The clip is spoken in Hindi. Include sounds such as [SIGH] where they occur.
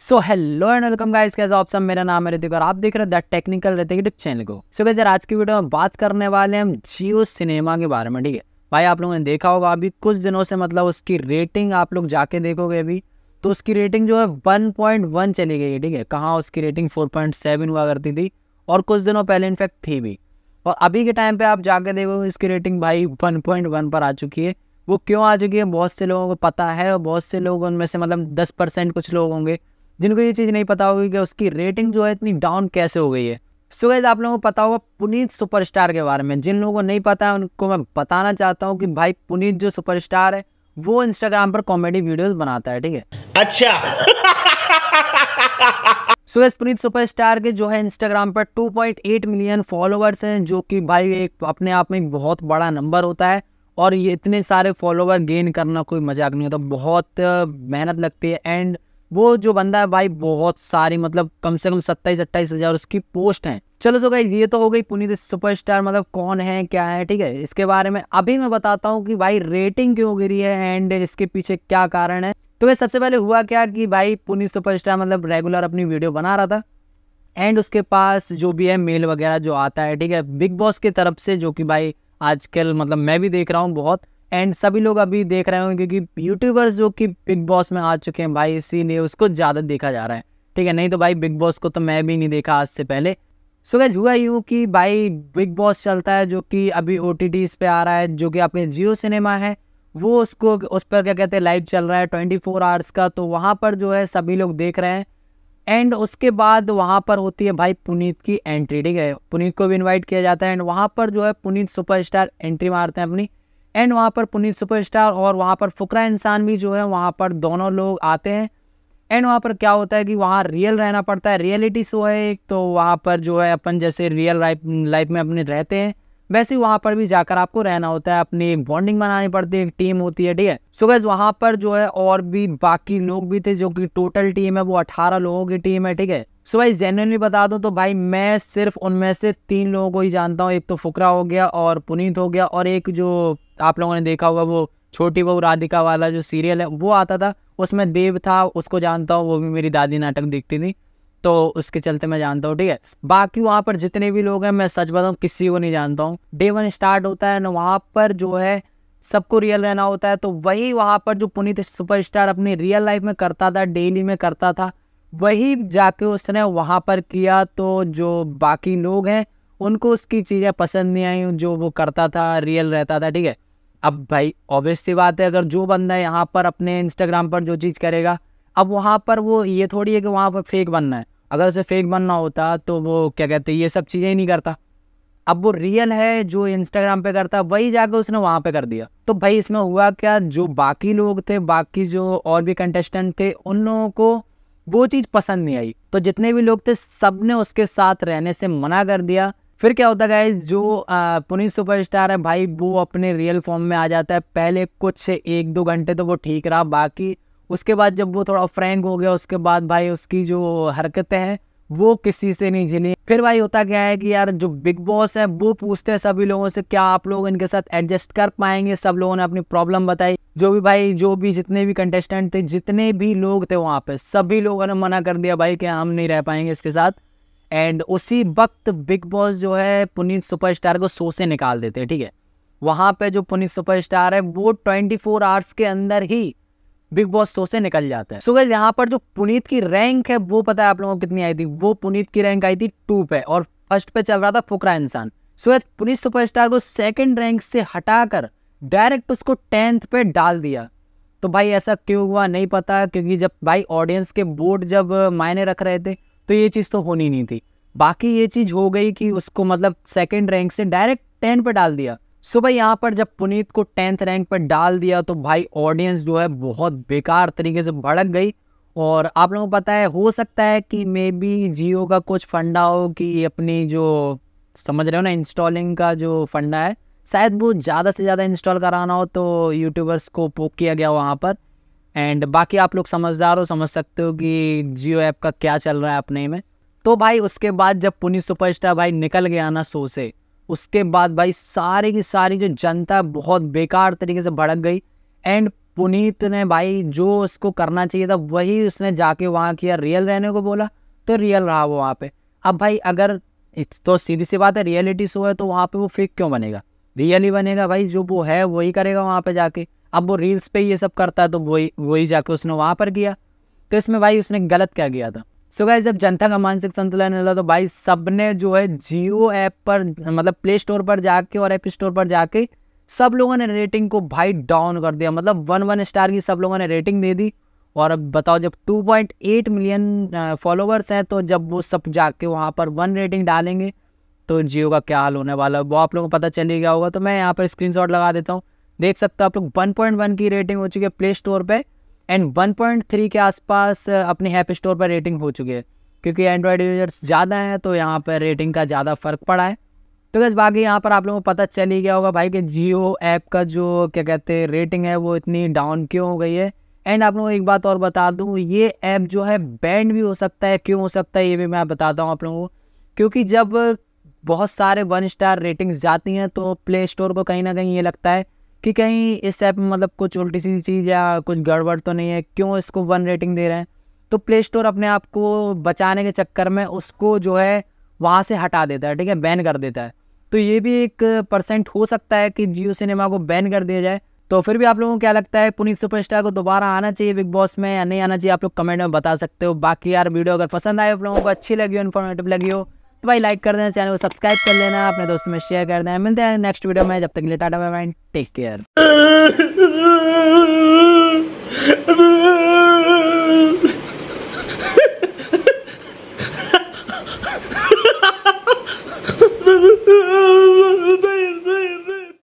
so hello and welcome guys कैसे आप सब मेरा नाम है ऋतिक और आप देख रहे हो द टेक्निकल ऋतिक चैनल को सो कैसे आज की वीडियो में बात करने वाले हैं हम जियो सिनेमा के बारे में ठीक है भाई आप लोगों ने देखा होगा अभी कुछ दिनों से मतलब उसकी रेटिंग आप लोग जाके देखोगे अभी तो उसकी रेटिंग जो है वन चली गई है ठीक है कहाँ उसकी रेटिंग सेवन हुआ करती थी और कुछ दिनों पहले इनफैक्ट थी भी और अभी के टाइम पर आप जाके देखोगे इसकी रेटिंग भाई वन पर आ चुकी है वो क्यों आ चुकी है बहुत से लोगों को पता है और बहुत से लोग उनमें से मतलब दस परसेंट कुछ लोग होंगे जिनको ये चीज़ नहीं पता होगी कि उसकी रेटिंग जो है इतनी डाउन कैसे हो गई है सो गैज आप लोगों को पता होगा पुनीत सुपरस्टार के बारे में जिन लोगों को नहीं पता है उनको मैं बताना चाहता हूँ कि भाई पुनीत जो सुपरस्टार है वो इंस्टाग्राम पर कॉमेडी वीडियोस बनाता है ठीक है अच्छा सो [LAUGHS] गैस पुनीत सुपरस्टार के जो है इंस्टाग्राम पर 2.8 मिलियन फॉलोअर्स हैं जो कि भाई एक अपने आप में बहुत बड़ा नंबर होता है और ये इतने सारे फॉलोवर गेन करना कोई मजाक नहीं होता बहुत मेहनत लगती है एंड वो जो बंदा है भाई बहुत सारी मतलब कम से कम सत्ताईस अट्ठाईस हज़ार उसकी पोस्ट है चलो सो तो गाइज ये तो हो गई पुनीत सुपरस्टार मतलब कौन है क्या है ठीक है इसके बारे में अभी मैं बताता हूँ कि भाई रेटिंग क्यों गिरी है एंड इसके पीछे क्या कारण है तो भाई सबसे पहले हुआ क्या कि भाई पुनीत सुपरस्टार मतलब रेगुलर अपनी वीडियो बना रहा था एंड उसके पास जो भी है मेल वगैरह जो आता है ठीक है बिग बॉस की तरफ से जो कि भाई आजकल मतलब मैं भी देख रहा हूँ बहुत एंड सभी लोग अभी देख रहे होंगे क्योंकि यूट्यूबर्स जो कि बिग बॉस में आ चुके हैं भाई इसीलिए उसको ज़्यादा देखा जा रहा है ठीक है नहीं तो भाई बिग बॉस को तो मैं भी नहीं देखा आज से पहले सो गैज हुआ यूँ कि भाई बिग बॉस चलता है जो कि अभी ओ टी पे आ रहा है जो कि आपके जियो सिनेमा है वो उसको उस पर क्या कहते हैं लाइव चल रहा है ट्वेंटी फोर आवर्स का तो वहाँ पर जो है सभी लोग देख रहे हैं एंड उसके बाद वहाँ पर होती है भाई पुनीत की एंट्री ठीक है पुनीत को भी इनवाइट किया जाता है एंड वहाँ पर जो है पुनीत सुपरस्टार एंट्री मारते हैं अपनी एंड वहाँ पर पुनीत सुपरस्टार और वहाँ पर फुकरा इंसान भी जो है वहाँ पर दोनों लोग आते हैं एंड वहाँ पर क्या होता है कि वहाँ रियल रहना पड़ता है रियलिटी शो है एक तो वहाँ पर जो है अपन जैसे रियल लाइफ लाइफ में अपने रहते हैं वैसे वहाँ पर भी जाकर आपको रहना होता है अपनी एक बॉन्डिंग बनानी पड़ती है एक टीम होती है ठीक है सो गैस वहाँ पर जो है और भी बाकी लोग भी थे जो कि टोटल टीम है वो अठारह लोगों की टीम है ठीक है सो भाई जेनुअनली बता दूं तो भाई मैं सिर्फ उनमें से तीन लोगों को ही जानता हूँ एक तो फुकरा हो गया और पुनीत हो गया और एक जो आप लोगों ने देखा होगा वो छोटी बहू राधिका वाला जो सीरियल है वो आता था उसमें देव था उसको जानता हूँ वो भी मेरी दादी नाटक देखती थी तो उसके चलते मैं जानता हूँ ठीक है बाकी वहाँ पर जितने भी लोग हैं मैं सच बताऊँ किसी को नहीं जानता हूँ डे वन स्टार्ट होता है ना वहाँ पर जो है सबको रियल रहना होता है तो वही वहाँ पर जो पुनीत सुपरस्टार अपनी रियल लाइफ में करता था डेली में करता था वही जाके उसने वहाँ पर किया तो जो बाकी लोग हैं उनको उसकी चीज़ें पसंद नहीं आई जो वो करता था रियल रहता था ठीक है अब भाई ऑब्वियस सी बात है अगर जो बंदा यहाँ पर अपने इंस्टाग्राम पर जो चीज़ करेगा अब वहाँ पर वो ये थोड़ी है कि वहाँ पर फेक बनना है अगर उसे फेक बनना होता तो वो क्या कहते हैं ये सब चीज़ें ही नहीं करता अब वो रियल है जो इंस्टाग्राम पे करता वही जाकर उसने वहाँ पे कर दिया तो भाई इसमें हुआ क्या जो बाकी लोग थे बाकी जो और भी कंटेस्टेंट थे उन लोगों को वो चीज़ पसंद नहीं आई तो जितने भी लोग थे सब ने उसके साथ रहने से मना कर दिया फिर क्या होता है जो पुनीत सुपरस्टार है भाई वो अपने रियल फॉर्म में आ जाता है पहले कुछ एक दो घंटे तो वो ठीक रहा बाकी उसके बाद जब वो थोड़ा फ्रैंक हो गया उसके बाद भाई उसकी जो हरकतें हैं वो किसी से नहीं झिली फिर भाई होता क्या है कि यार जो बिग बॉस है वो पूछते हैं सभी लोगों से क्या आप लोग इनके साथ एडजस्ट कर पाएंगे सब लोगों ने अपनी प्रॉब्लम बताई जो भी भाई जो भी जितने भी कंटेस्टेंट थे जितने भी लोग थे वहाँ पे सभी लोगों ने मना कर दिया भाई कि हम नहीं रह पाएंगे इसके साथ एंड उसी वक्त बिग बॉस जो है पुनीत सुपरस्टार को शो से निकाल देते हैं ठीक है वहाँ पे जो पुनीत सुपरस्टार है वो 24 आवर्स के अंदर ही बिग बॉस शो से निकल जाते हैं सो so यहाँ पर जो पुनीत की रैंक है वो पता है आप लोगों को कितनी आई थी वो पुनीत की रैंक आई थी टू पे और फर्स्ट पे चल रहा था फुकरा इंसान सो so पुनीत सुपरस्टार को सेकंड रैंक से हटाकर डायरेक्ट उसको टेंथ पे डाल दिया तो भाई ऐसा क्यों हुआ नहीं पता क्योंकि जब भाई ऑडियंस के बोर्ड जब मायने रख रहे थे तो ये चीज़ तो होनी नहीं थी बाकी ये चीज़ हो गई कि उसको मतलब सेकेंड रैंक से डायरेक्ट टेंथ पर डाल दिया सुबह यहाँ पर जब पुनीत को टेंथ रैंक पर डाल दिया तो भाई ऑडियंस जो है बहुत बेकार तरीके से भड़क गई और आप लोगों को पता है हो सकता है कि मे बी जियो का कुछ फंडा हो कि अपनी जो समझ रहे हो ना इंस्टॉलिंग का जो फंडा है शायद वो ज़्यादा से ज़्यादा इंस्टॉल कराना हो तो यूट्यूबर्स को पोक किया गया वहाँ पर एंड बाकी आप लोग समझदार हो समझ सकते हो कि जियो ऐप का क्या चल रहा है अपने में तो भाई उसके बाद जब पुनीत सुपरस्टार भाई निकल गया ना शो से उसके बाद भाई सारे की सारी जो जनता बहुत बेकार तरीके से भड़क गई एंड पुनीत ने भाई जो उसको करना चाहिए था वही उसने जाके वहाँ किया रियल रहने को बोला तो रियल रहा वो वहाँ पे अब भाई अगर तो सीधी सी बात है रियलिटी शो है तो वहाँ पे वो फेक क्यों बनेगा रियल ही बनेगा भाई जो वो है वही करेगा वहाँ पे जाके अब वो रील्स पे ये सब करता है तो वही वही जाके उसने वहाँ पर किया तो इसमें भाई उसने गलत क्या किया था सो गाइज जब जनता का मानसिक संतुलन मिला तो भाई सबने जो है जियो ऐप पर मतलब प्ले स्टोर पर जाके और ऐप स्टोर पर जाके सब लोगों ने रेटिंग को भाई डाउन कर दिया मतलब वन वन स्टार की सब लोगों ने रेटिंग दे दी और अब बताओ जब 2.8 मिलियन फॉलोवर्स हैं तो जब वो सब जाके वहाँ पर वन रेटिंग डालेंगे तो जियो का क्या हाल होने वाला है वो आप लोगों को पता चल ही गया होगा तो मैं यहाँ पर स्क्रीनशॉट लगा देता हूँ देख सकते हो आप लोग 1.1 की रेटिंग हो चुकी है प्ले स्टोर पर एंड 1.3 के आसपास अपने ऐप स्टोर पर रेटिंग हो चुकी है क्योंकि एंड्रॉयड यूजर्स ज़्यादा हैं तो यहाँ पर रेटिंग का ज़्यादा फ़र्क पड़ा है तो बस बाकी यहाँ पर आप लोगों को पता चल ही गया होगा भाई कि जियो ऐप का जो क्या कहते हैं रेटिंग है वो इतनी डाउन क्यों हो गई है एंड आप लोगों को एक बात और बता दूँ ये ऐप जो है बैंड भी हो सकता है क्यों हो सकता है ये भी मैं बताता हूँ आप लोगों को क्योंकि जब बहुत सारे वन स्टार रेटिंग्स जाती हैं तो प्ले स्टोर को कहीं ना कहीं ये लगता है कि कहीं इस ऐप में मतलब कुछ उल्टी सी चीज़ या कुछ गड़बड़ तो नहीं है क्यों इसको वन रेटिंग दे रहे हैं तो प्ले स्टोर अपने आप को बचाने के चक्कर में उसको जो है वहाँ से हटा देता है ठीक है बैन कर देता है तो ये भी एक परसेंट हो सकता है कि जियो सिनेमा को बैन कर दिया जाए तो फिर भी आप लोगों को क्या लगता है पुनीत सुपरस्टार को दोबारा आना चाहिए बिग बॉस में या नहीं आना चाहिए आप लोग कमेंट में बता सकते हो बाकी यार वीडियो अगर पसंद आए आप लोगों को अच्छी लगी हो इन्फॉर्मेटिव लगी हो तो भाई लाइक कर देना चैनल को सब्सक्राइब कर लेना अपने दोस्तों में शेयर कर देना मिलते हैं नेक्स्ट वीडियो में जब तक के tata bye bye take care